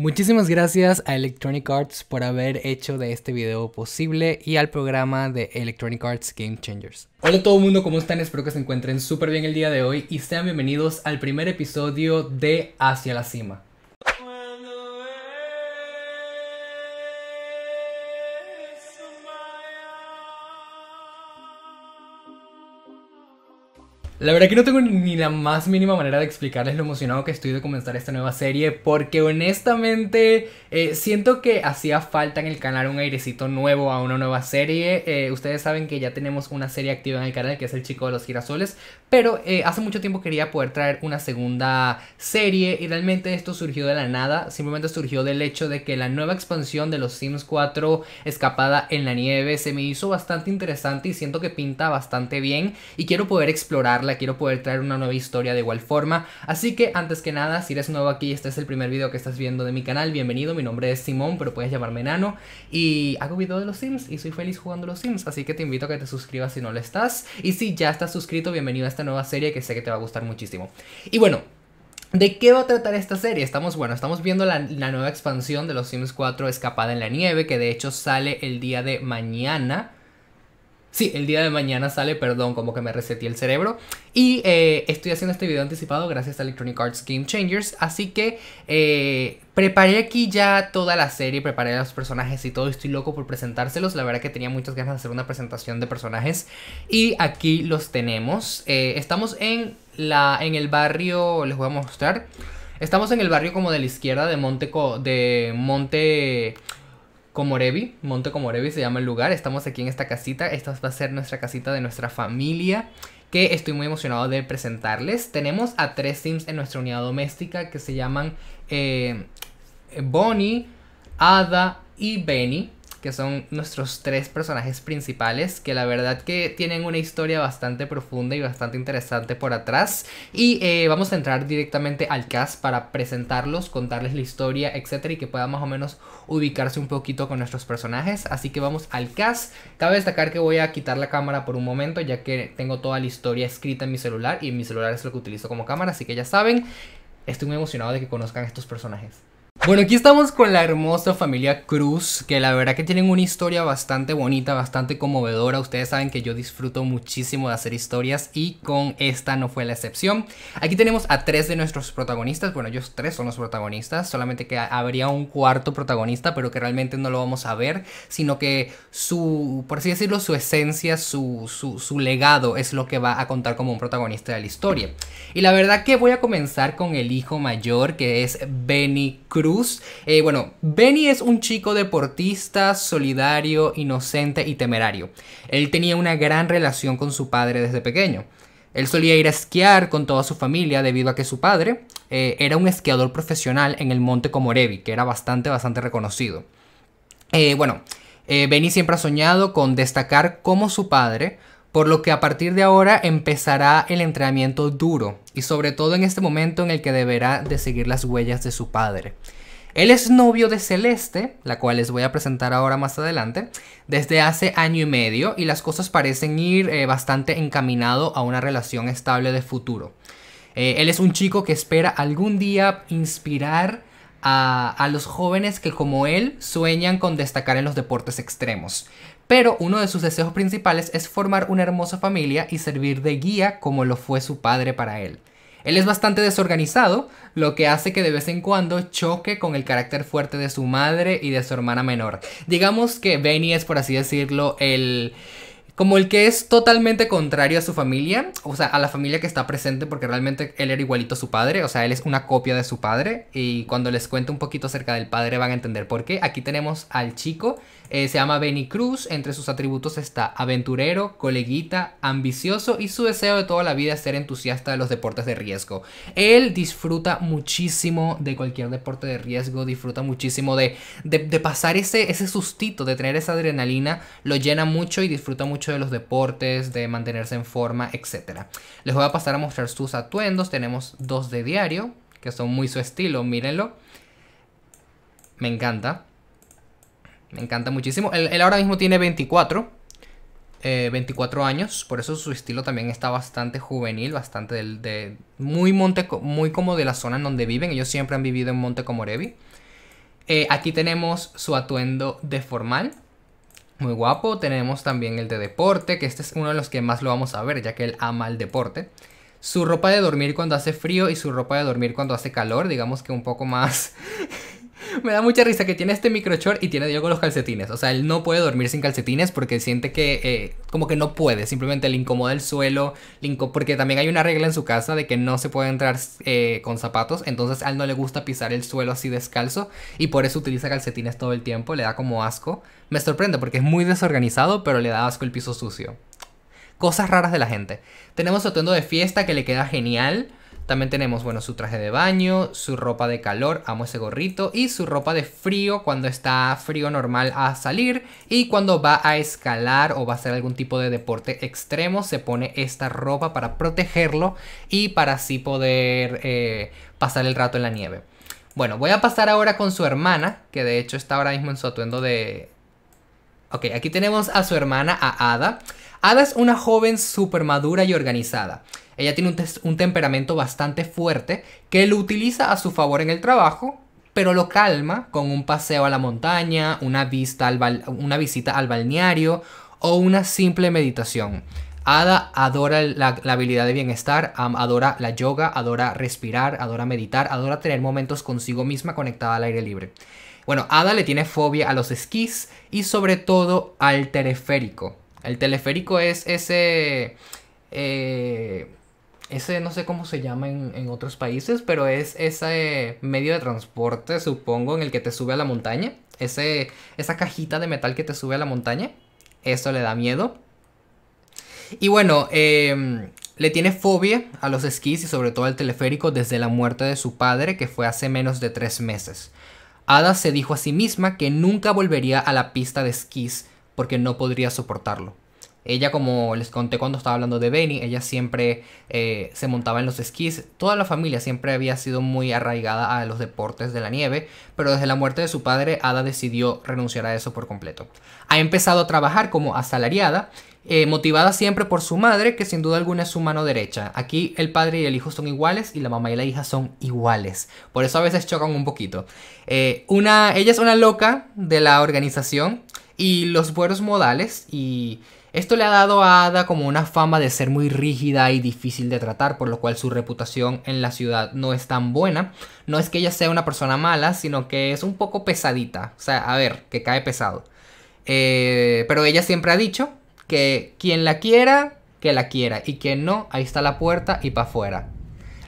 Muchísimas gracias a Electronic Arts por haber hecho de este video posible y al programa de Electronic Arts Game Changers. Hola todo el mundo, ¿cómo están? Espero que se encuentren súper bien el día de hoy y sean bienvenidos al primer episodio de Hacia la Cima. La verdad que no tengo ni la más mínima manera de explicarles lo emocionado que estoy de comenzar esta nueva serie porque honestamente eh, siento que hacía falta en el canal un airecito nuevo a una nueva serie. Eh, ustedes saben que ya tenemos una serie activa en el canal que es El Chico de los Girasoles, pero eh, hace mucho tiempo quería poder traer una segunda serie y realmente esto surgió de la nada, simplemente surgió del hecho de que la nueva expansión de los Sims 4 Escapada en la Nieve se me hizo bastante interesante y siento que pinta bastante bien y quiero poder explorarla quiero poder traer una nueva historia de igual forma. Así que antes que nada, si eres nuevo aquí este es el primer video que estás viendo de mi canal, bienvenido, mi nombre es Simón, pero puedes llamarme Nano. Y hago videos de los Sims y soy feliz jugando los Sims, así que te invito a que te suscribas si no lo estás. Y si ya estás suscrito, bienvenido a esta nueva serie que sé que te va a gustar muchísimo. Y bueno, ¿De qué va a tratar esta serie? Estamos, bueno, estamos viendo la, la, nueva expansión de los Sims 4 Escapada en la Nieve, que de hecho sale el día de mañana. Sí, el día de mañana sale, perdón, como que me reseté el cerebro. Y eh, estoy haciendo este video anticipado gracias a Electronic Arts Game Changers. Así que eh, preparé aquí ya toda la serie, preparé los personajes y todo. Estoy loco por presentárselos. La verdad que tenía muchas ganas de hacer una presentación de personajes. Y aquí los tenemos. Eh, estamos en, la, en el barrio, les voy a mostrar. Estamos en el barrio como de la izquierda de Monte... de Monte Comorevi, Monte Comorevi se llama el lugar. Estamos aquí en esta casita. Esta va a ser nuestra casita de nuestra familia. Que estoy muy emocionado de presentarles. Tenemos a tres Sims en nuestra unidad doméstica que se llaman eh, Bonnie, Ada y Benny que son nuestros tres personajes principales, que la verdad que tienen una historia bastante profunda y bastante interesante por atrás. Y eh, vamos a entrar directamente al cast para presentarlos, contarles la historia, etcétera, y que pueda más o menos ubicarse un poquito con nuestros personajes. Así que vamos al cast. Cabe destacar que voy a quitar la cámara por un momento, ya que tengo toda la historia escrita en mi celular y en mi celular es lo que utilizo como cámara, así que ya saben. Estoy muy emocionado de que conozcan estos personajes. Bueno, aquí estamos con la hermosa familia Cruz, que la verdad que tienen una historia bastante bonita, bastante conmovedora. Ustedes saben que yo disfruto muchísimo de hacer historias y con esta no fue la excepción. Aquí tenemos a tres de nuestros protagonistas. Bueno, ellos tres son los protagonistas, solamente que habría un cuarto protagonista, pero que realmente no lo vamos a ver, sino que su, por así decirlo, su esencia, su, su, su legado es lo que va a contar como un protagonista de la historia. Y la verdad que voy a comenzar con el hijo mayor, que es Benny Cruz eh, bueno, Benny es un chico deportista, solidario, inocente y temerario. Él tenía una gran relación con su padre desde pequeño. Él solía ir a esquiar con toda su familia debido a que su padre eh, era un esquiador profesional en el monte Comorevi, que era bastante, bastante reconocido. Eh, bueno, Benny siempre ha soñado con destacar como su padre, por lo que a partir de ahora empezará el entrenamiento duro, y sobre todo en este momento en el que deberá de seguir las huellas de su padre. Él es novio de Celeste, la cual les voy a presentar ahora más adelante, desde hace año y medio y las cosas parecen ir eh, bastante encaminado a una relación estable de futuro. Eh, él es un chico que espera algún día inspirar a los jóvenes que como él sueñan con destacar en los deportes extremos. Pero uno de sus deseos principales es formar una hermosa familia y servir de guía como lo fue su padre para él. Él es bastante desorganizado, lo que hace que de vez en cuando choque con el carácter fuerte de su madre y de su hermana menor. Digamos que Benny es, por así decirlo, el como el que es totalmente contrario a su familia, o sea, a la familia que está presente, porque realmente él era igualito a su padre, o sea, él es una copia de su padre, y cuando les cuente un poquito acerca del padre van a entender por qué. Aquí tenemos al chico, eh, se llama Benny Cruz, entre sus atributos está aventurero, coleguita, ambicioso y su deseo de toda la vida es ser entusiasta de los deportes de riesgo. Él disfruta muchísimo de cualquier deporte de riesgo, disfruta muchísimo de, pasar ese, ese sustito, de tener esa adrenalina, lo llena mucho y disfruta mucho de los deportes, de mantenerse en forma, etc. Les voy a pasar a mostrar sus atuendos. Tenemos dos de diario, que son muy su estilo, mírenlo. Me encanta. Me encanta muchísimo. Él, ahora mismo tiene 24. 24 eh, años, por eso su estilo también está bastante juvenil, bastante de, muy monte, muy como de la zona en donde viven. Ellos siempre han vivido en Monte Comorevi. Eh, aquí tenemos su atuendo de formal, muy guapo. Tenemos también el de deporte, que este es uno de los que más lo vamos a ver, ya que él ama el deporte. Su ropa de dormir cuando hace frío y su ropa de dormir cuando hace calor, digamos que un poco más me da mucha risa que tiene este microchor y tiene con los calcetines. O sea, él no puede dormir sin calcetines porque siente que eh, como que no puede. Simplemente le incomoda el suelo. porque también hay una regla en su casa de que no se puede entrar eh, con zapatos. Entonces a él no le gusta pisar el suelo así descalzo. Y por eso utiliza calcetines todo el tiempo. Le da como asco. Me sorprende porque es muy desorganizado, pero le da asco el piso sucio. Cosas raras de la gente. Tenemos su atuendo de fiesta que le queda genial también tenemos, bueno, su traje de baño, su ropa de calor, amo ese gorrito, y su ropa de frío cuando está frío normal a salir y cuando va a escalar o va a hacer algún tipo de deporte extremo, se pone esta ropa para protegerlo y para así poder eh, pasar el rato en la nieve. Bueno, voy a pasar ahora con su hermana, que de hecho está ahora mismo en su atuendo de... Ok, aquí tenemos a su hermana, a Ada. Ada es una joven súper madura y organizada. Ella tiene un, temperamento bastante fuerte que lo utiliza a su favor en el trabajo, pero lo calma con un paseo a la montaña, una, vista al una visita al balneario o una simple meditación. Ada adora la, habilidad de bienestar, adora la yoga, adora respirar, adora meditar, adora tener momentos consigo misma conectada al aire libre. Bueno, Ada le tiene fobia a los esquís y sobre todo al teleférico. El teleférico es ese... Eh, ese no sé cómo se llama en, otros países, pero es ese medio de transporte, supongo, en el que te sube a la montaña. Ese, esa cajita de metal que te sube a la montaña. Eso le da miedo. Y bueno, em, le tiene fobia a los esquís y sobre todo al teleférico desde la muerte de su padre, que fue hace menos de tres meses. Ada se dijo a sí misma que nunca volvería a la pista de esquís porque no podría soportarlo. Ella, como les conté cuando estaba hablando de Benny, ella siempre eh, se montaba en los esquís. Toda la familia siempre había sido muy arraigada a los deportes de la nieve, pero desde la muerte de su padre, Ada decidió renunciar a eso por completo. Ha empezado a trabajar como asalariada, eh, motivada siempre por su madre, que sin duda alguna es su mano derecha. Aquí el padre y el hijo son iguales y la mamá y la hija son iguales. Por eso a veces chocan un poquito. Eh, una, ella es una loca de la organización y los buenos modales y esto le ha dado a Ada como una fama de ser muy rígida y difícil de tratar, por lo cual su reputación en la ciudad no es tan buena. No es que ella sea una persona mala, sino que es un poco pesadita, o sea, a ver, que cae pesado. Eh, pero ella siempre ha dicho que quien la quiera, que la quiera, y quien no, ahí está la puerta y para afuera.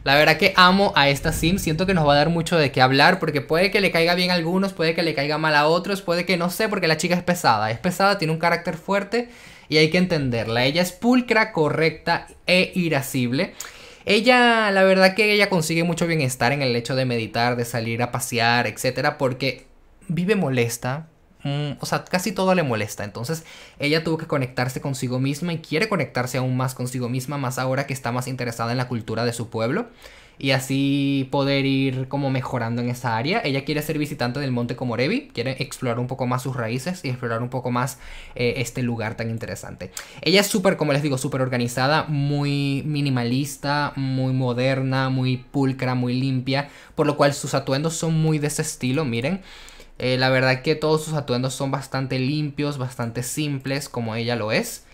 La verdad que amo a esta sim, siento que nos va a dar mucho de qué hablar porque puede que le caiga bien a algunos, puede que le caiga mal a otros, puede que no sé, porque la chica es pesada, es pesada, tiene un carácter fuerte y hay que entenderla. Ella es pulcra, correcta e irascible. Ella, la verdad que ella consigue mucho bienestar en el hecho de meditar, de salir a pasear, etcétera, porque vive molesta, Mm, o sea, casi todo le molesta. Entonces ella tuvo que conectarse consigo misma y quiere conectarse aún más consigo misma, más ahora que está más interesada en la cultura de su pueblo. Y así poder ir como mejorando en esa área. Ella quiere ser visitante del Monte Komorebi quiere explorar un poco más sus raíces y explorar un poco más eh, este lugar tan interesante. Ella es súper, como les digo, súper organizada, muy minimalista, muy moderna, muy pulcra, muy limpia, por lo cual sus atuendos son muy de ese estilo, miren. Eh, la verdad que todos sus atuendos son bastante limpios, bastante simples, como ella lo es.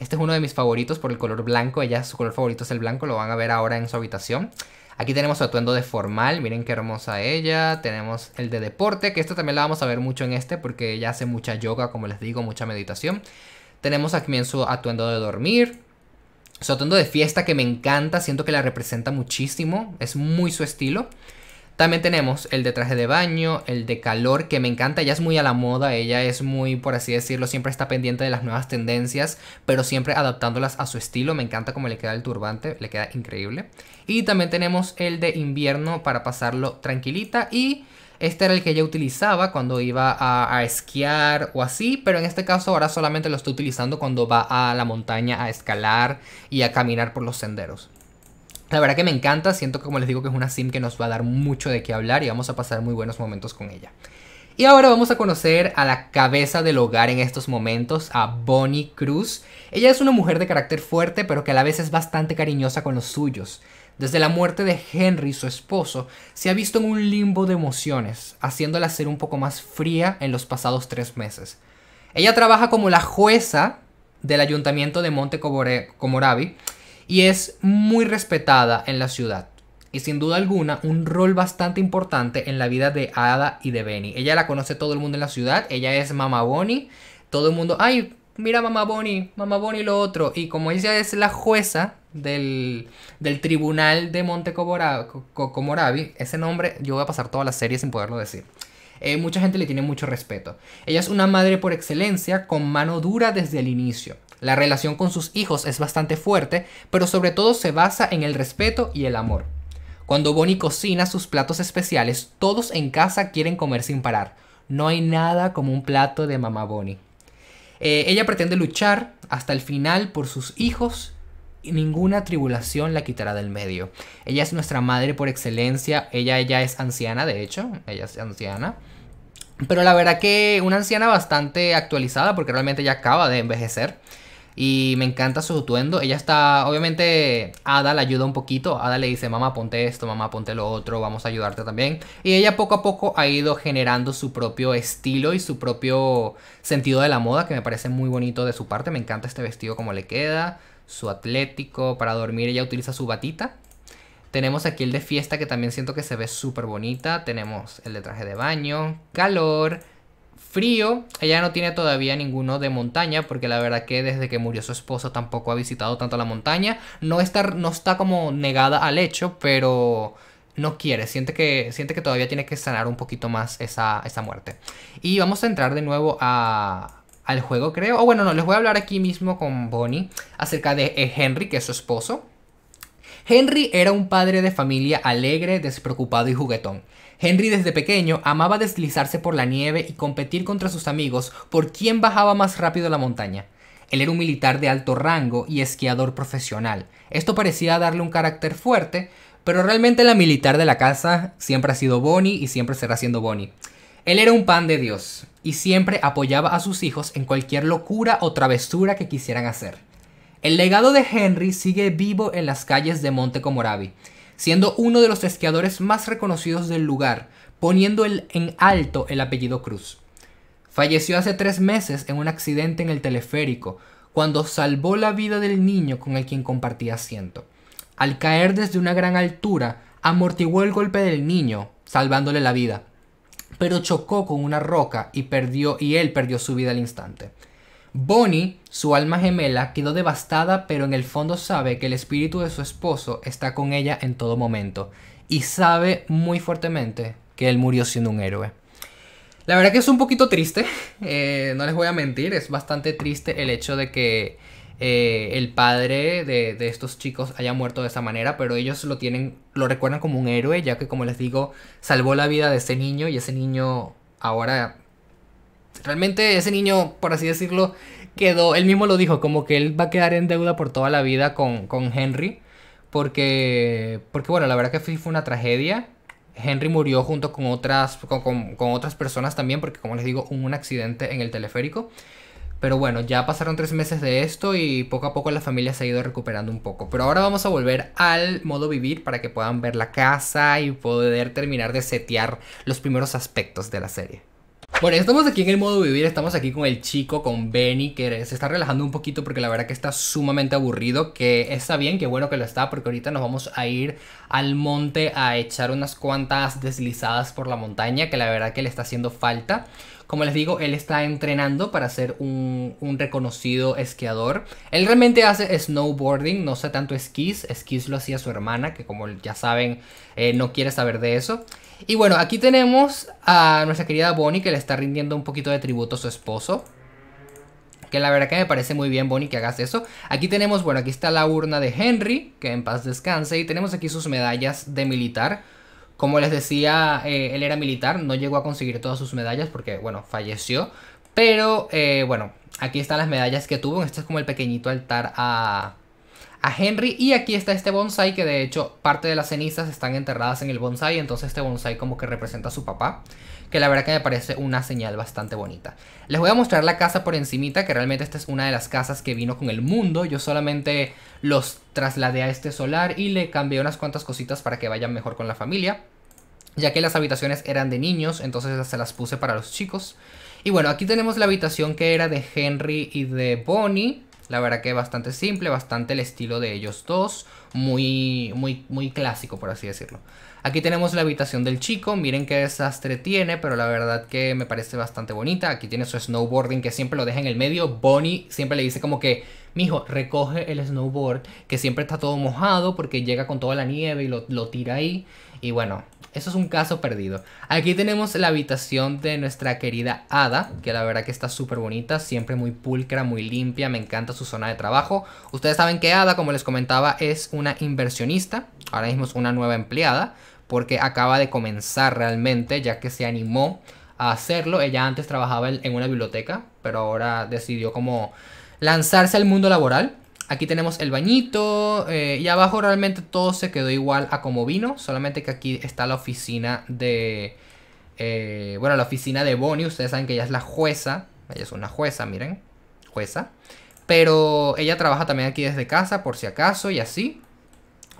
Este es uno de mis favoritos por el color blanco, ella su color favorito es el blanco, lo van a ver ahora en su habitación. Aquí tenemos su atuendo de formal, miren qué hermosa ella. Tenemos el de deporte, que esto también la vamos a ver mucho en este porque ella hace mucha yoga, como les digo, mucha meditación. Tenemos también su atuendo de dormir, su atuendo de fiesta que me encanta, siento que la representa muchísimo, es muy su estilo. También tenemos el de traje de baño, el de calor, que me encanta, ella es muy a la moda, ella es muy, por así decirlo, siempre está pendiente de las nuevas tendencias, pero siempre adaptándolas a su estilo, me encanta cómo le queda el turbante, le queda increíble. Y también tenemos el de invierno para pasarlo tranquilita y... Este era el que ella utilizaba cuando iba a, a, esquiar o así, pero en este caso ahora solamente lo estoy utilizando cuando va a la montaña a escalar y a caminar por los senderos. La verdad que me encanta, siento como les digo que es una sim que nos va a dar mucho de qué hablar y vamos a pasar muy buenos momentos con ella. Y ahora vamos a conocer a la cabeza del hogar en estos momentos, a Bonnie Cruz. Ella es una mujer de carácter fuerte pero que a la vez es bastante cariñosa con los suyos. Desde la muerte de Henry, su esposo, se ha visto en un limbo de emociones, haciéndola ser un poco más fría en los pasados tres meses. Ella trabaja como la jueza del ayuntamiento de Monte Comoravi y es muy respetada en la ciudad. Y sin duda alguna, un rol bastante importante en la vida de Ada y de Benny. Ella la conoce todo el mundo en la ciudad, ella es Mama Bonnie. Todo el mundo, ay, mira Mama Bonnie, Mama Bonnie lo otro. Y como ella es la jueza del, del tribunal de Monte Comoravi, ese nombre yo voy a pasar toda la serie sin poderlo decir. Eh, mucha gente le tiene mucho respeto. Ella es una madre por excelencia, con mano dura desde el inicio. La relación con sus hijos es bastante fuerte, pero sobre todo se basa en el respeto y el amor. Cuando Bonnie cocina sus platos especiales, todos en casa quieren comer sin parar. No hay nada como un plato de mamá Bonnie. Eh, ella pretende luchar hasta el final por sus hijos y ninguna tribulación la quitará del medio. Ella es nuestra madre por excelencia. Ella, ya es anciana, de hecho. Ella es anciana. Pero la verdad que una anciana bastante actualizada porque realmente ya acaba de envejecer y me encanta su atuendo. Ella está, obviamente, Ada la ayuda un poquito. Ada le dice, mamá, ponte esto, mamá, ponte lo otro, vamos a ayudarte también. Y ella poco a poco ha ido generando su propio estilo y su propio sentido de la moda, que me parece muy bonito de su parte. Me encanta este vestido como le queda, su atlético, para dormir ella utiliza su batita. Tenemos aquí el de fiesta que también siento que se ve súper bonita. Tenemos el de traje de baño, calor frío. Ella no tiene todavía ninguno de montaña, porque la verdad que desde que murió su esposo tampoco ha visitado tanto la montaña. No está, no está como negada al hecho, pero no quiere, siente que, siente que todavía tiene que sanar un poquito más esa, muerte. Y vamos a entrar de nuevo a, al juego, creo. O bueno, no, les voy a hablar aquí mismo con Bonnie acerca de eh, Henry, que es su esposo. Henry era un padre de familia alegre, despreocupado y juguetón. Henry desde pequeño amaba deslizarse por la nieve y competir contra sus amigos por quién bajaba más rápido la montaña. Él era un militar de alto rango y esquiador profesional. Esto parecía darle un carácter fuerte, pero realmente la militar de la casa siempre ha sido Bonnie y siempre será siendo Bonnie. Él era un pan de Dios y siempre apoyaba a sus hijos en cualquier locura o travesura que quisieran hacer. El legado de Henry sigue vivo en las calles de Monte Comoravi, siendo uno de los esquiadores más reconocidos del lugar, poniendo en alto el apellido Cruz. Falleció hace tres meses en un accidente en el teleférico, cuando salvó la vida del niño con el quien compartía asiento. Al caer desde una gran altura, amortiguó el golpe del niño, salvándole la vida, pero chocó con una roca y, perdió, y él perdió su vida al instante. Bonnie, su alma gemela, quedó devastada, pero en el fondo sabe que el espíritu de su esposo está con ella en todo momento y sabe muy fuertemente que él murió siendo un héroe. La verdad que es un poquito triste, eh, no les voy a mentir, es bastante triste el hecho de que eh, el padre de, de, estos chicos haya muerto de esa manera, pero ellos lo tienen, lo recuerdan como un héroe, ya que como les digo, salvó la vida de ese niño y ese niño ahora Realmente ese niño, por así decirlo, quedó, él mismo lo dijo, como que él va a quedar en deuda por toda la vida con, Henry. Porque, porque, bueno, la verdad que fue una tragedia. Henry murió junto con otras, con, con otras personas también, porque como les digo, hubo un accidente en el teleférico. Pero bueno, ya pasaron tres meses de esto y poco a poco la familia se ha ido recuperando un poco. Pero ahora vamos a volver al modo vivir para que puedan ver la casa y poder terminar de setear los primeros aspectos de la serie. Bueno, estamos aquí en el modo vivir, estamos aquí con el chico, con Benny, que se está relajando un poquito porque la verdad que está sumamente aburrido, que está bien, que bueno que lo está, porque ahorita nos vamos a ir al monte a echar unas cuantas deslizadas por la montaña, que la verdad que le está haciendo falta. Como les digo, él está entrenando para ser un, reconocido esquiador. Él realmente hace snowboarding, no sé tanto esquís. Esquís lo hacía su hermana, que como ya saben, eh, no quiere saber de eso. Y bueno, aquí tenemos a nuestra querida Bonnie que le está rindiendo un poquito de tributo a su esposo. Que la verdad que me parece muy bien, Bonnie, que hagas eso. Aquí tenemos, bueno, aquí está la urna de Henry, que en paz descanse. Y tenemos aquí sus medallas de militar. Como les decía, eh, él era militar, no llegó a conseguir todas sus medallas porque, bueno, falleció. Pero, eh, bueno, aquí están las medallas que tuvo. Este es como el pequeñito altar a, a Henry. Y aquí está este bonsai que de hecho parte de las cenizas están enterradas en el bonsai. Entonces este bonsai como que representa a su papá que la verdad que me parece una señal bastante bonita. Les voy a mostrar la casa por encimita, que realmente esta es una de las casas que vino con el mundo. Yo solamente los trasladé a este solar y le cambié unas cuantas cositas para que vayan mejor con la familia. Ya que las habitaciones eran de niños, entonces se las puse para los chicos. Y bueno, aquí tenemos la habitación que era de Henry y de Bonnie. La verdad que bastante simple, bastante el estilo de ellos dos, muy, muy, muy clásico por así decirlo. Aquí tenemos la habitación del chico, miren qué desastre tiene, pero la verdad que me parece bastante bonita. Aquí tiene su snowboarding que siempre lo deja en el medio. Bonnie siempre le dice como que, mijo, recoge el snowboard, que siempre está todo mojado porque llega con toda la nieve y lo, lo tira ahí. Y bueno, eso es un caso perdido. Aquí tenemos la habitación de nuestra querida Ada, que la verdad que está súper bonita, siempre muy pulcra, muy limpia, me encanta su zona de trabajo. Ustedes saben que Ada, como les comentaba, es una inversionista, ahora mismo es una nueva empleada, porque acaba de comenzar realmente, ya que se animó a hacerlo. Ella antes trabajaba en una biblioteca, pero ahora decidió como lanzarse al mundo laboral. Aquí tenemos el bañito eh, y abajo realmente todo se quedó igual a como vino, solamente que aquí está la oficina de... Eh, bueno, la oficina de Bonnie, ustedes saben que ella es la jueza, ella es una jueza, miren, jueza. Pero ella trabaja también aquí desde casa por si acaso y así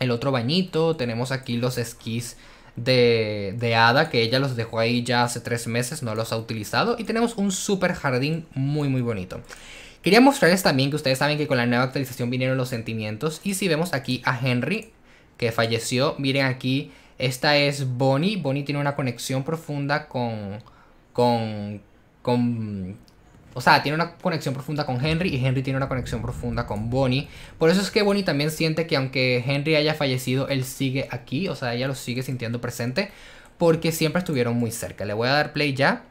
el otro bañito, tenemos aquí los esquís de, de Ada, que ella los dejó ahí ya hace tres meses, no los ha utilizado, y tenemos un super jardín muy muy bonito. Quería mostrarles también que ustedes saben que con la nueva actualización vinieron los sentimientos, y si vemos aquí a Henry, que falleció, miren aquí, esta es Bonnie, Bonnie tiene una conexión profunda con, con, con, o sea, tiene una conexión profunda con Henry y Henry tiene una conexión profunda con Bonnie. Por eso es que Bonnie también siente que aunque Henry haya fallecido, él sigue aquí. O sea, ella lo sigue sintiendo presente porque siempre estuvieron muy cerca. Le voy a dar play ya.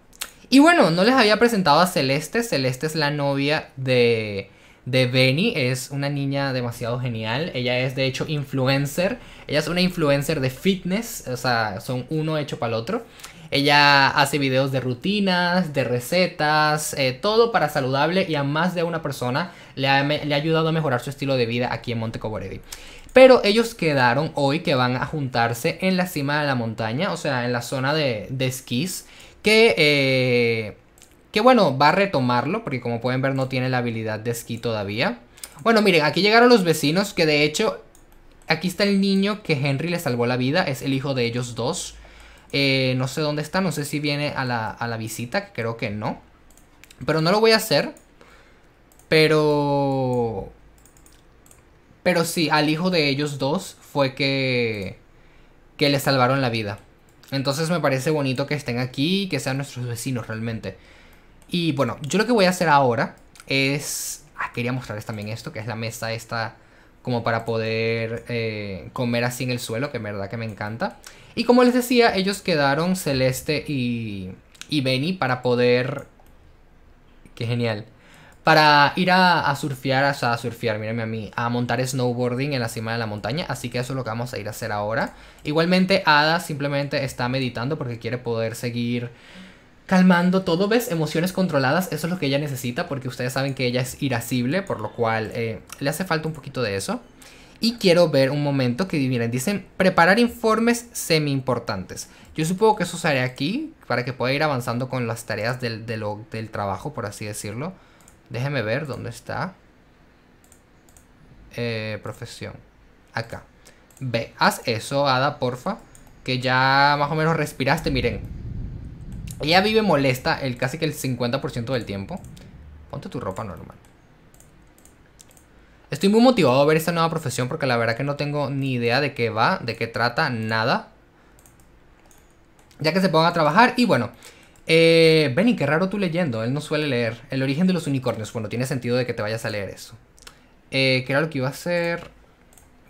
Y bueno, no les había presentado a Celeste. Celeste es la novia de, de Benny. Es una niña demasiado genial. Ella es de hecho influencer. Ella es una influencer de fitness. O sea, son uno hecho para el otro. Ella hace videos de rutinas, de recetas, eh, todo para saludable y a más de una persona le ha, ayudado a mejorar su estilo de vida aquí en Monte Coboredi. Pero ellos quedaron hoy que van a juntarse en la cima de la montaña, o sea, en la zona de, de esquís, que... Eh, que bueno, va a retomarlo, porque como pueden ver no tiene la habilidad de esquí todavía. Bueno, miren, aquí llegaron los vecinos, que de hecho, aquí está el niño que Henry le salvó la vida, es el hijo de ellos dos. Eh, no sé dónde está, no sé si viene a la, a la visita, creo que no. Pero no lo voy a hacer. Pero... Pero sí, al hijo de ellos dos fue que... Que le salvaron la vida. Entonces me parece bonito que estén aquí que sean nuestros vecinos realmente. Y bueno, yo lo que voy a hacer ahora es... Ah, quería mostrarles también esto, que es la mesa esta como para poder eh, comer así en el suelo, que en verdad que me encanta. Y como les decía, ellos quedaron Celeste y, y Benny para poder... ¡Qué genial! Para ir a, a surfear, o sea, a surfear, mírenme a mí, a montar snowboarding en la cima de la montaña. Así que eso es lo que vamos a ir a hacer ahora. Igualmente, Ada simplemente está meditando porque quiere poder seguir calmando todo, ¿ves? Emociones controladas, eso es lo que ella necesita porque ustedes saben que ella es irascible, por lo cual eh, le hace falta un poquito de eso. Y quiero ver un momento que, miren, dicen preparar informes semi importantes. Yo supongo que eso usaré aquí para que pueda ir avanzando con las tareas del, del trabajo, por así decirlo. Déjeme ver dónde está. Eh, profesión. Acá. Ve, haz eso, Ada, porfa. Que ya más o menos respiraste, miren ella vive molesta el casi que el 50% del tiempo. Ponte tu ropa normal. Estoy muy motivado a ver esta nueva profesión porque la verdad que no tengo ni idea de qué va, de qué trata, nada. Ya que se pongan a trabajar y bueno. Eh, Benny, qué raro tú leyendo, él no suele leer. El origen de los unicornios, bueno, tiene sentido de que te vayas a leer eso. Eh, ¿Qué era lo que iba a hacer?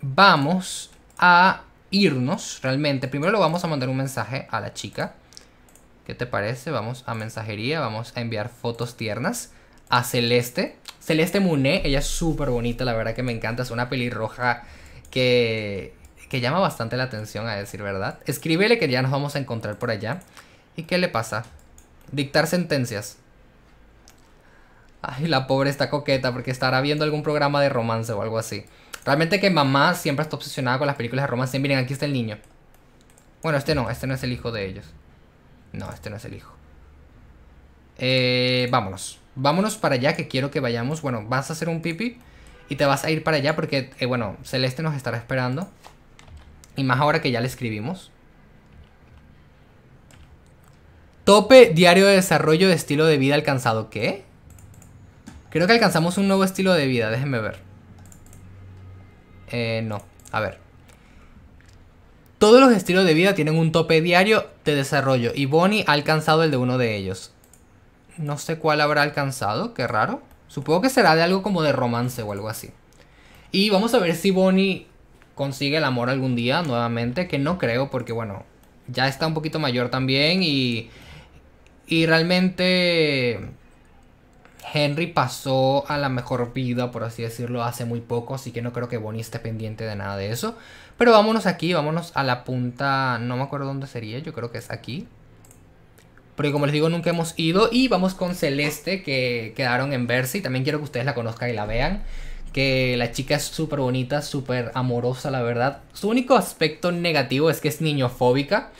Vamos a irnos realmente. Primero le vamos a mandar un mensaje a la chica. ¿Qué te parece? Vamos a mensajería, vamos a enviar fotos tiernas a Celeste. Celeste Muné, ella es súper bonita, la verdad que me encanta, es una pelirroja que, que llama bastante la atención, a decir verdad. Escríbele que ya nos vamos a encontrar por allá. ¿Y qué le pasa? Dictar sentencias. Ay, la pobre está coqueta porque estará viendo algún programa de romance o algo así. Realmente que mamá siempre está obsesionada con las películas de romance. Miren, aquí está el niño. Bueno, este no, este no es el hijo de ellos. No, este no es el hijo. Eh, vámonos. Vámonos para allá que quiero que vayamos. Bueno, vas a hacer un pipi y te vas a ir para allá porque, eh, bueno, Celeste nos estará esperando. Y más ahora que ya le escribimos. Tope diario de desarrollo de estilo de vida alcanzado. ¿Qué? Creo que alcanzamos un nuevo estilo de vida. Déjenme ver. Eh, no. A ver. Todos los estilos de vida tienen un tope diario de desarrollo y Bonnie ha alcanzado el de uno de ellos. No sé cuál habrá alcanzado, qué raro. Supongo que será de algo como de romance o algo así. Y vamos a ver si Bonnie consigue el amor algún día nuevamente, que no creo porque bueno, ya está un poquito mayor también y, y realmente Henry pasó a la mejor vida, por así decirlo, hace muy poco, así que no creo que Bonnie esté pendiente de nada de eso. Pero vámonos aquí, vámonos a la punta, no me acuerdo dónde sería, yo creo que es aquí. Pero como les digo, nunca hemos ido y vamos con Celeste, que quedaron en verse y también quiero que ustedes la conozcan y la vean. Que la chica es súper bonita, súper amorosa, la verdad. Su único aspecto negativo es que es niñofóbica.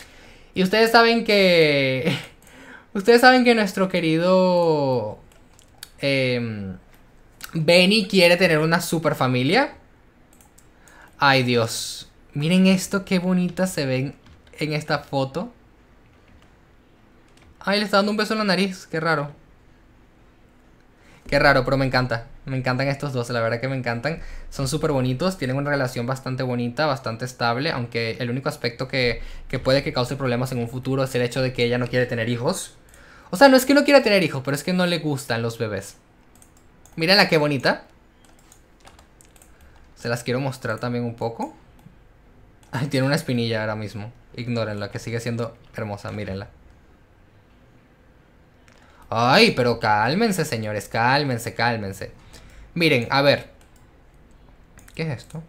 Y ustedes saben que... Ustedes saben que nuestro querido... Em, Benny quiere tener una super familia. Ay Dios. Miren esto, qué bonitas se ven en esta foto. Ay, le está dando un beso en la nariz, qué raro. Qué raro, pero me encanta. Me encantan estos dos, la verdad que me encantan. Son súper bonitos, tienen una relación bastante bonita, bastante estable, aunque el único aspecto que, que, puede que cause problemas en un futuro es el hecho de que ella no quiere tener hijos. O sea, no es que no quiera tener hijos, pero es que no le gustan los bebés. la qué bonita. Se las quiero mostrar también un poco tiene una espinilla ahora mismo. Ignórenla, que sigue siendo hermosa, mírenla. Ay, pero cálmense, señores, cálmense, cálmense. Miren, a ver. ¿Qué es esto?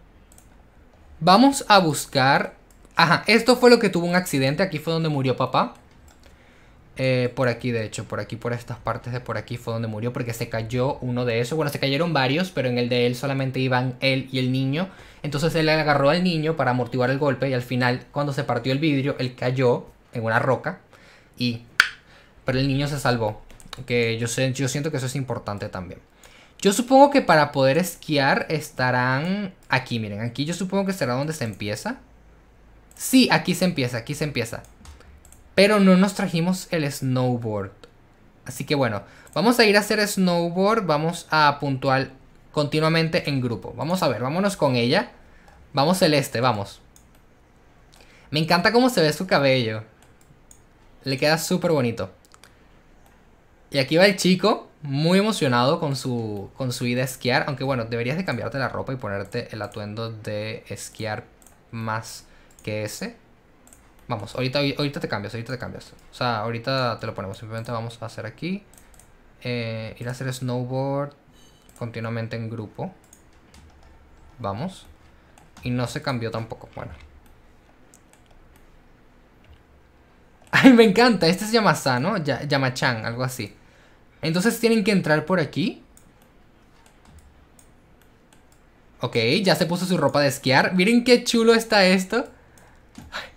Vamos a buscar... Ajá, esto fue lo que tuvo un accidente, aquí fue donde murió papá. Eh, por aquí, de hecho, por aquí, por estas partes de por aquí fue donde murió porque se cayó uno de esos. Bueno, se cayeron varios, pero en el de él solamente iban él y el niño. Entonces él agarró al niño para amortiguar el golpe y al final, cuando se partió el vidrio, él cayó en una roca y... Pero el niño se salvó. Que yo siento que eso es importante también. Yo supongo que para poder esquiar estarán aquí, miren, aquí yo supongo que será donde se empieza. Sí, aquí se empieza, aquí se empieza. Pero no nos trajimos el snowboard. Así que bueno, vamos a ir a hacer snowboard. Vamos a puntual continuamente en grupo. Vamos a ver, vámonos con ella. Vamos este. vamos. Me encanta cómo se ve su cabello. Le queda súper bonito. Y aquí va el chico, muy emocionado con su, con su ida a esquiar. Aunque bueno, deberías de cambiarte la ropa y ponerte el atuendo de esquiar más que ese. Vamos, ahorita, ahorita te cambias, ahorita te cambias. O sea, ahorita te lo ponemos. Simplemente vamos a hacer aquí. Eh, ir a hacer snowboard continuamente en grupo. Vamos. Y no se cambió tampoco. Bueno. Ay, me encanta. Este se llama ¿no? Yamachan, algo así. Entonces tienen que entrar por aquí. Ok, ya se puso su ropa de esquiar. Miren qué chulo está esto. Ay.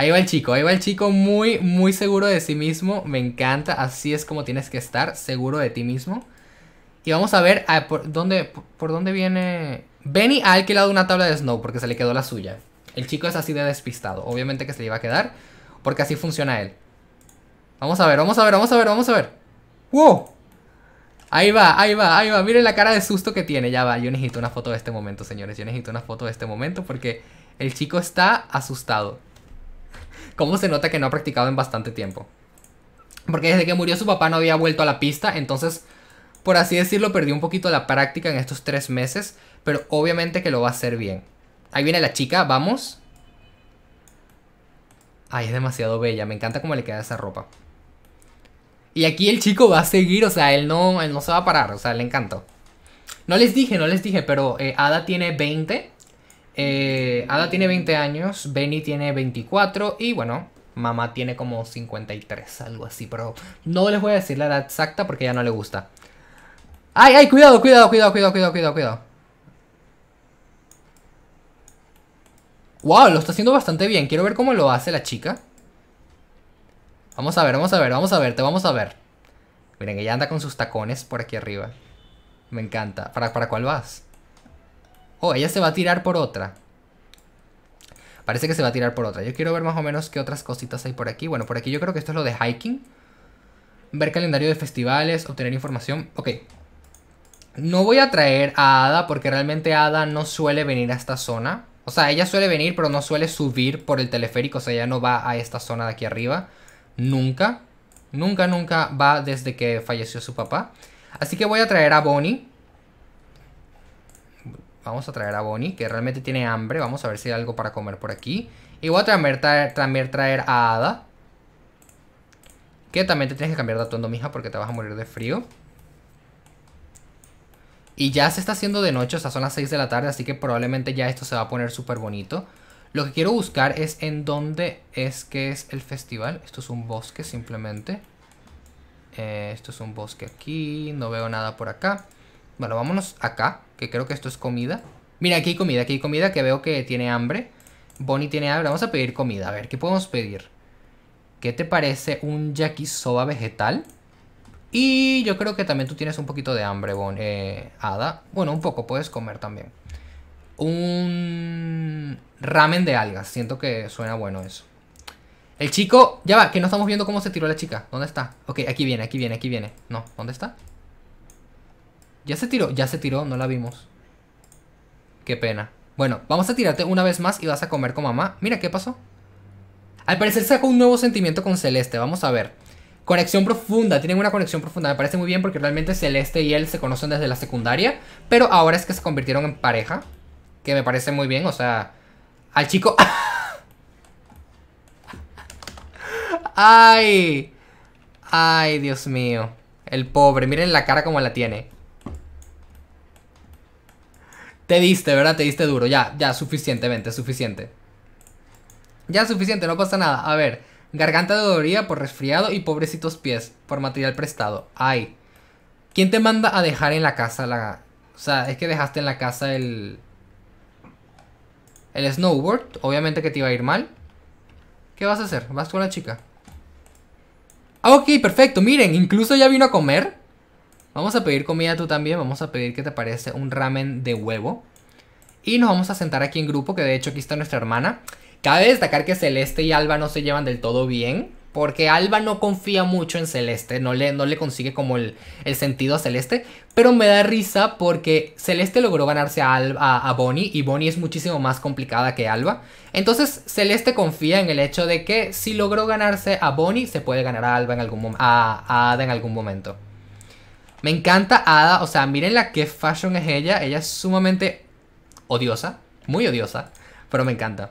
Ahí va el chico, ahí va el chico muy, muy seguro de sí mismo. Me encanta, así es como tienes que estar, seguro de ti mismo. Y vamos a ver ah, por, dónde, por, dónde viene... Benny ha alquilado una tabla de Snow porque se le quedó la suya. El chico es así de despistado. Obviamente que se le iba a quedar porque así funciona él. Vamos a ver, vamos a ver, vamos a ver, vamos a ver. ¡Wow! Ahí va, ahí va, ahí va. Miren la cara de susto que tiene. Ya va, yo necesito una foto de este momento, señores. Yo necesito una foto de este momento porque el chico está asustado. ¿Cómo se nota que no ha practicado en bastante tiempo? Porque desde que murió su papá no había vuelto a la pista, entonces, por así decirlo, perdió un poquito la práctica en estos tres meses, pero obviamente que lo va a hacer bien. Ahí viene la chica, vamos. Ay, es demasiado bella, me encanta cómo le queda esa ropa. Y aquí el chico va a seguir, o sea, él no, él no se va a parar, o sea, le encantó. No les dije, no les dije, pero eh, Ada tiene 20 eh, Ada tiene 20 años, Benny tiene 24 y bueno, mamá tiene como 53, algo así, pero no les voy a decir la edad exacta porque ya no le gusta. ¡Ay, ay! Cuidado, cuidado, cuidado, cuidado, cuidado, cuidado, cuidado. ¡Wow! Lo está haciendo bastante bien. Quiero ver cómo lo hace la chica. Vamos a ver, vamos a ver, vamos a ver, te vamos a ver. Miren, ella anda con sus tacones por aquí arriba. Me encanta. ¿Para, para cuál vas? Oh, ella se va a tirar por otra. Parece que se va a tirar por otra. Yo quiero ver más o menos qué otras cositas hay por aquí. Bueno, por aquí yo creo que esto es lo de hiking. Ver calendario de festivales, obtener información. Ok. No voy a traer a Ada porque realmente Ada no suele venir a esta zona. O sea, ella suele venir, pero no suele subir por el teleférico. O sea, ella no va a esta zona de aquí arriba. Nunca. Nunca, nunca va desde que falleció su papá. Así que voy a traer a Bonnie. Vamos a traer a Bonnie, que realmente tiene hambre. Vamos a ver si hay algo para comer por aquí. Y voy a también traer, a Ada. Que también te tienes que cambiar de atuendo, mija, porque te vas a morir de frío. Y ya se está haciendo de noche, o sea, son las 6 de la tarde, así que probablemente ya esto se va a poner súper bonito. Lo que quiero buscar es en dónde es que es el festival. Esto es un bosque simplemente. Eh, esto es un bosque aquí, no veo nada por acá. Bueno, vámonos acá que creo que esto es comida. Mira, aquí hay comida, aquí hay comida que veo que tiene hambre. Bonnie tiene hambre, vamos a pedir comida. A ver, ¿qué podemos pedir? ¿Qué te parece un yakisoba vegetal? Y yo creo que también tú tienes un poquito de hambre, Bon, eh, Ada. Bueno, un poco, puedes comer también. Un ramen de algas, siento que suena bueno eso. El chico, ya va, que no estamos viendo cómo se tiró la chica. ¿Dónde está? Ok, aquí viene, aquí viene, aquí viene. No, ¿dónde está? ¿Ya se tiró? Ya se tiró, no la vimos. Qué pena. Bueno, vamos a tirarte una vez más y vas a comer con mamá. Mira, ¿qué pasó? Al parecer sacó un nuevo sentimiento con Celeste, vamos a ver. Conexión profunda, tienen una conexión profunda, me parece muy bien porque realmente Celeste y él se conocen desde la secundaria, pero ahora es que se convirtieron en pareja, que me parece muy bien, o sea, al chico... ¡Ay! ¡Ay, Dios mío! El pobre, miren la cara como la tiene. Te diste, ¿verdad? Te diste duro. Ya, ya, suficientemente, suficiente. Ya, suficiente, no pasa nada. A ver, garganta de doloría por resfriado y pobrecitos pies por material prestado. Ay. ¿Quién te manda a dejar en la casa la... O sea, es que dejaste en la casa el... El snowboard. Obviamente que te iba a ir mal. ¿Qué vas a hacer? ¿Vas con la chica? Ah, ok, perfecto. Miren, incluso ya vino a comer. Vamos a pedir comida tú también. Vamos a pedir que te parece un ramen de huevo. Y nos vamos a sentar aquí en grupo, que de hecho aquí está nuestra hermana. Cabe destacar que Celeste y Alba no se llevan del todo bien. Porque Alba no confía mucho en Celeste, no le, no le consigue como el, sentido a Celeste. Pero me da risa porque Celeste logró ganarse a, Alba, a, Bonnie y Bonnie es muchísimo más complicada que Alba. Entonces Celeste confía en el hecho de que si logró ganarse a Bonnie, se puede ganar a Alba en algún a Ada en algún momento. Me encanta Ada, o sea, miren la que fashion es ella. Ella es sumamente odiosa, muy odiosa, pero me encanta.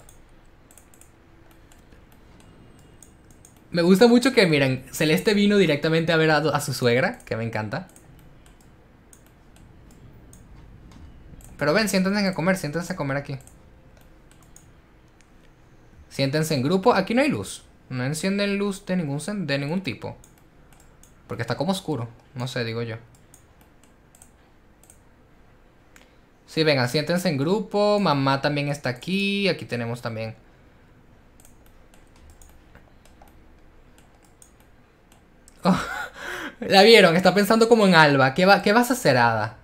Me gusta mucho que, miren, Celeste vino directamente a ver a, su suegra, que me encanta. Pero ven, siéntense a comer, siéntense a comer aquí. Siéntense en grupo, aquí no hay luz. No encienden luz de ningún, de ningún tipo. Porque está como oscuro. No sé, digo yo. Sí, venga, siéntense en grupo. Mamá también está aquí. Aquí tenemos también. Oh, la vieron, está pensando como en Alba. ¿Qué, ¿Qué vas a hacer, Ada?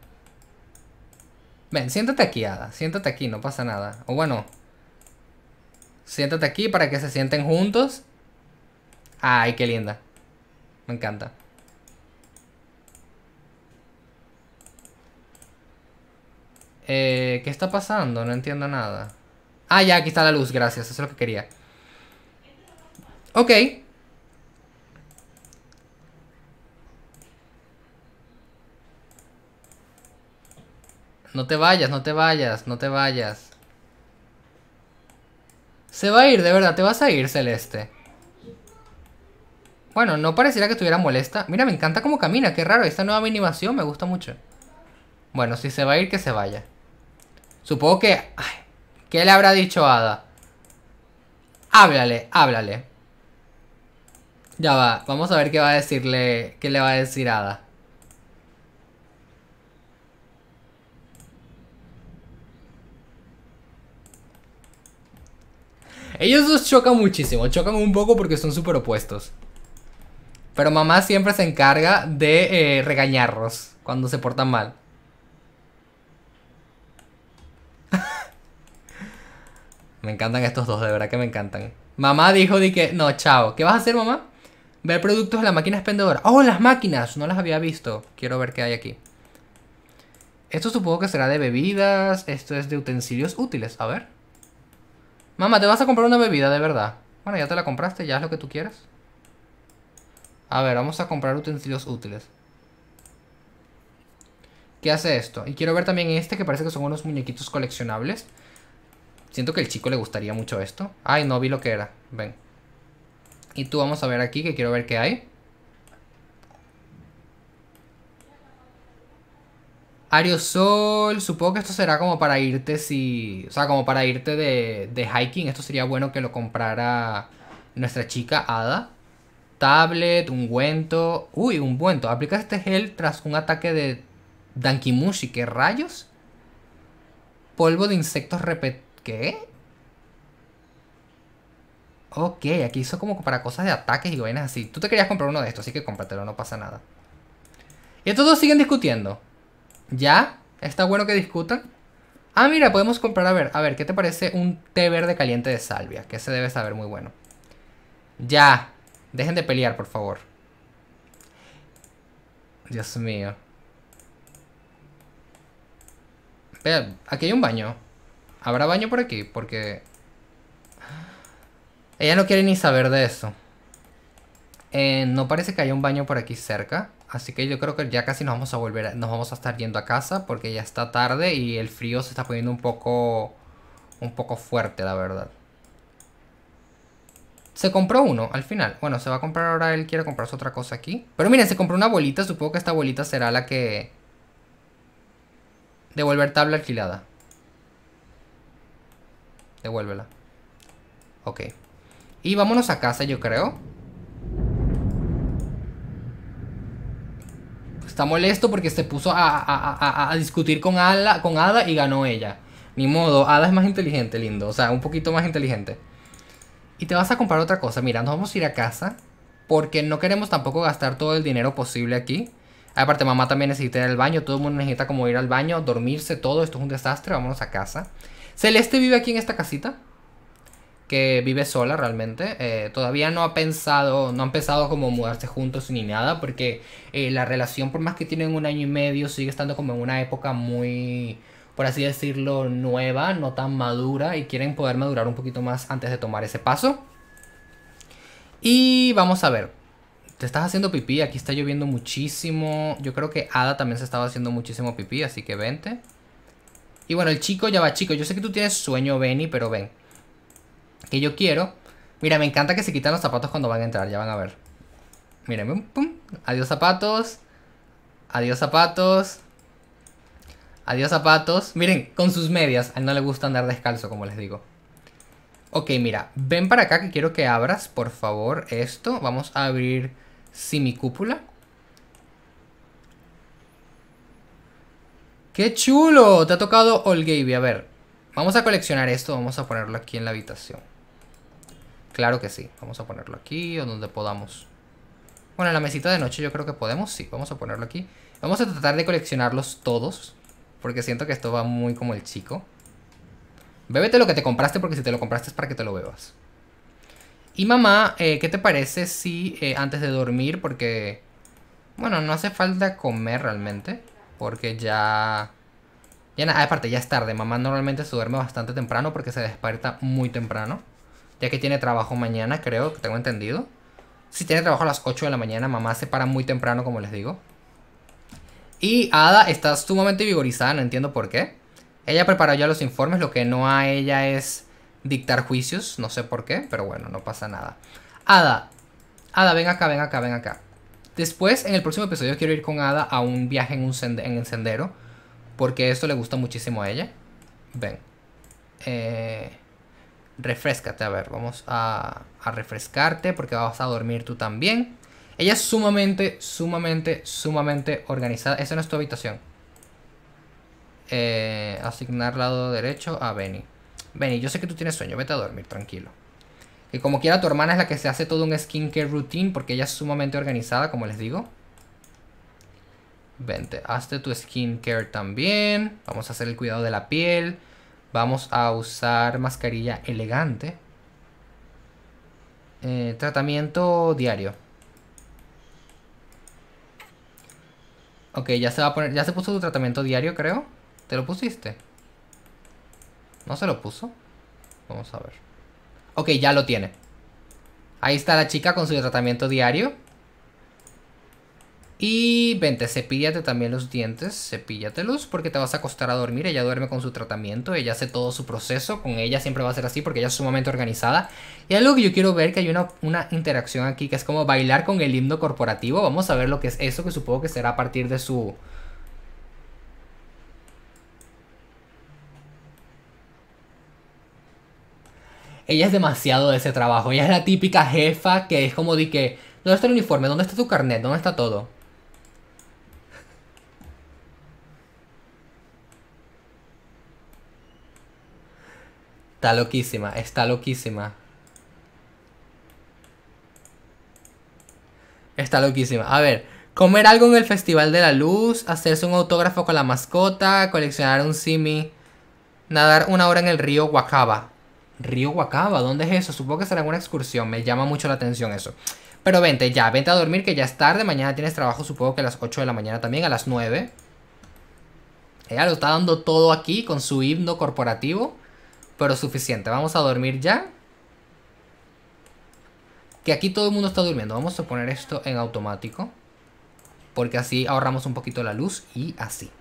Ven, siéntate aquí, Ada. Siéntate aquí, no pasa nada. O bueno, siéntate aquí para que se sienten juntos. Ay, qué linda. Me encanta. Eh, ¿Qué está pasando? No entiendo nada. Ah, ya, aquí está la luz, gracias. Eso es lo que quería. Ok. No te vayas, no te vayas, no te vayas. Se va a ir, de verdad, te vas a ir, Celeste. Bueno, no pareciera que estuviera molesta. Mira, me encanta cómo camina, qué raro. Esta nueva animación me gusta mucho. Bueno, si se va a ir, que se vaya. Supongo que... ¿Qué le habrá dicho Ada? Háblale, háblale. Ya va, vamos a ver qué va a decirle... ¿Qué le va a decir Ada? Ellos dos chocan muchísimo, chocan un poco porque son súper opuestos. Pero mamá siempre se encarga de eh, regañarlos cuando se portan mal. Me encantan estos dos, de verdad que me encantan. Mamá dijo de que, no, chao. ¿Qué vas a hacer, mamá? Ver productos de la máquina expendedora. ¡Oh, las máquinas! No las había visto. Quiero ver qué hay aquí. Esto supongo que será de bebidas. Esto es de utensilios útiles. A ver. Mamá, te vas a comprar una bebida, de verdad. Bueno, ya te la compraste, ya es lo que tú quieras. A ver, vamos a comprar utensilios útiles. ¿Qué hace esto? Y quiero ver también este que parece que son unos muñequitos coleccionables. Siento que el chico le gustaría mucho esto. Ay, no vi lo que era. Ven. Y tú vamos a ver aquí, que quiero ver qué hay. Sol. supongo que esto será como para irte si... O sea, como para irte de, de hiking. Esto sería bueno que lo comprara nuestra chica Ada. Tablet, ungüento... Uy, ungüento. Aplica este gel tras un ataque de Dankimushi. ¿Qué rayos? Polvo de insectos repetidos ¿Qué? Ok, aquí hizo como para cosas de ataques y vainas así. Tú te querías comprar uno de estos, así que cómpratelo, no pasa nada. Y estos dos siguen discutiendo. ¿Ya? Está bueno que discutan. Ah, mira, podemos comprar, a ver, a ver, ¿qué te parece un té verde caliente de salvia? Que se debe saber muy bueno. Ya, dejen de pelear, por favor. Dios mío. aquí hay un baño. ¿Habrá baño por aquí? Porque... Ella no quiere ni saber de eso. Eh, no parece que haya un baño por aquí cerca. Así que yo creo que ya casi nos vamos a volver, nos vamos a estar yendo a casa porque ya está tarde y el frío se está poniendo un poco, un poco fuerte, la verdad. Se compró uno al final. Bueno, se va a comprar ahora, él quiere comprarse otra cosa aquí. Pero miren, se compró una bolita, supongo que esta bolita será la que... Devolver tabla alquilada. Devuélvela. Ok. Y vámonos a casa, yo creo. Está molesto porque se puso a, discutir con, Ala, con Ada y ganó ella. Ni modo, Ada es más inteligente, lindo. O sea, un poquito más inteligente. Y te vas a comprar otra cosa. Mira, nos vamos a ir a casa. Porque no queremos tampoco gastar todo el dinero posible aquí. Aparte, mamá también necesita ir al baño. Todo el mundo necesita como ir al baño, dormirse, todo. Esto es un desastre. Vámonos a casa. Celeste vive aquí en esta casita. Que vive sola realmente. Eh, todavía no ha pensado. No han pensado como mudarse juntos ni nada. Porque eh, la relación, por más que tienen un año y medio, sigue estando como en una época muy. por así decirlo, nueva, no tan madura. Y quieren poder madurar un poquito más antes de tomar ese paso. Y vamos a ver. Te estás haciendo pipí, aquí está lloviendo muchísimo. Yo creo que Ada también se estaba haciendo muchísimo pipí, así que vente. Y bueno, el chico ya va, chico. Yo sé que tú tienes sueño, Benny, pero ven. Que yo quiero. Mira, me encanta que se quitan los zapatos cuando van a entrar, ya van a ver. Miren, pum, Adiós zapatos. Adiós zapatos. Adiós zapatos. Miren, con sus medias. A él no le gusta andar descalzo, como les digo. Ok, mira. Ven para acá que quiero que abras, por favor, esto. Vamos a abrir semicúpula. ¡Qué chulo! Te ha tocado Gaby, A ver, vamos a coleccionar esto. Vamos a ponerlo aquí en la habitación. Claro que sí. Vamos a ponerlo aquí o donde podamos. Bueno, en la mesita de noche yo creo que podemos. Sí, vamos a ponerlo aquí. Vamos a tratar de coleccionarlos todos. Porque siento que esto va muy como el chico. Bébete lo que te compraste porque si te lo compraste es para que te lo bebas. Y mamá, eh, ¿qué te parece si eh, antes de dormir, porque... Bueno, no hace falta comer realmente. Porque ya... ya aparte ya es tarde. Mamá normalmente se duerme bastante temprano porque se despierta muy temprano. Ya que tiene trabajo mañana, creo, que tengo entendido. Si tiene trabajo a las 8 de la mañana, mamá se para muy temprano, como les digo. Y Ada está sumamente vigorizada, no entiendo por qué. Ella prepara ya los informes, lo que no a ella es dictar juicios, no sé por qué, pero bueno, no pasa nada. Ada, Ada, ven acá, ven acá, ven acá. Después, en el próximo episodio, quiero ir con Ada a un viaje en un el sendero. Porque esto le gusta muchísimo a ella. Ven. Eh, refrescate, a ver, vamos a, refrescarte porque vas a dormir tú también. Ella es sumamente, sumamente, sumamente organizada. Esa no es tu habitación. Eh, asignar lado derecho a Benny. Benny, yo sé que tú tienes sueño, vete a dormir, tranquilo como quiera tu hermana es la que se hace todo un skincare routine porque ella es sumamente organizada, como les digo. Vente, hazte tu skincare también. Vamos a hacer el cuidado de la piel. Vamos a usar mascarilla elegante. Eh, tratamiento diario. Ok, ya se va a poner. Ya se puso tu tratamiento diario, creo. ¿Te lo pusiste? ¿No se lo puso? Vamos a ver. Ok, ya lo tiene. Ahí está la chica con su tratamiento diario. Y vente, cepíllate también los dientes, cepíllatelos, porque te vas a acostar a dormir, ella duerme con su tratamiento, ella hace todo su proceso, con ella siempre va a ser así porque ella es sumamente organizada. Y algo que yo quiero ver, que hay una, una interacción aquí, que es como bailar con el himno corporativo, vamos a ver lo que es eso, que supongo que será a partir de su, ella es demasiado de ese trabajo. Ella es la típica jefa que es como de que, ¿dónde está el uniforme? ¿Dónde está tu carnet? ¿Dónde está todo? Está loquísima, está loquísima. Está loquísima. A ver, comer algo en el Festival de la Luz, hacerse un autógrafo con la mascota, coleccionar un simi, nadar una hora en el río Wakaba Río Guacaba, ¿dónde es eso? Supongo que será alguna excursión, me llama mucho la atención eso. Pero vente ya, vente a dormir que ya es tarde, mañana tienes trabajo supongo que a las 8 de la mañana también, a las 9. Ella lo está dando todo aquí con su himno corporativo, pero suficiente, vamos a dormir ya. Que aquí todo el mundo está durmiendo, vamos a poner esto en automático, porque así ahorramos un poquito la luz y así.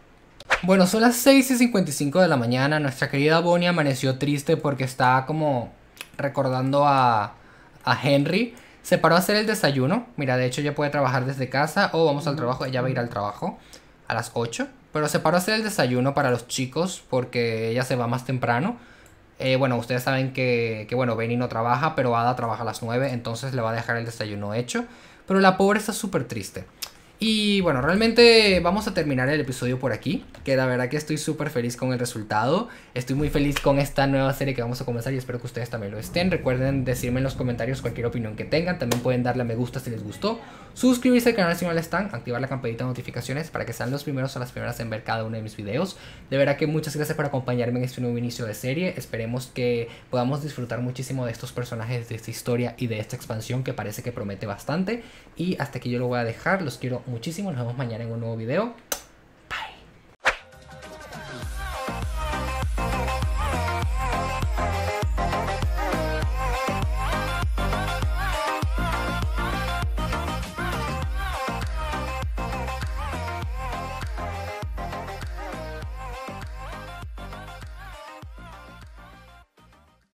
Bueno, son las 6 y 55 de la mañana. Nuestra querida Bonnie amaneció triste porque está como recordando a, Henry. Se paró a hacer el desayuno. Mira, de hecho ella puede trabajar desde casa o vamos al trabajo. Ella va a ir al trabajo a las 8. Pero se paró a hacer el desayuno para los chicos porque ella se va más temprano. Eh, bueno, ustedes saben que, que, bueno, Benny no trabaja, pero Ada trabaja a las 9, entonces le va a dejar el desayuno hecho. Pero la pobre está súper triste. Y bueno, realmente vamos a terminar el episodio por aquí, que la verdad que estoy súper feliz con el resultado. Estoy muy feliz con esta nueva serie que vamos a comenzar y espero que ustedes también lo estén. Recuerden decirme en los comentarios cualquier opinión que tengan. También pueden darle a me gusta si les gustó suscribirse al canal si no lo están, activar la campanita de notificaciones para que sean los primeros o las primeras en ver cada uno de mis videos. De verdad que muchas gracias por acompañarme en este nuevo inicio de serie. Esperemos que podamos disfrutar muchísimo de estos personajes, de esta historia y de esta expansión que parece que promete bastante. Y hasta aquí yo lo voy a dejar. Los quiero muchísimo. Nos vemos mañana en un nuevo video.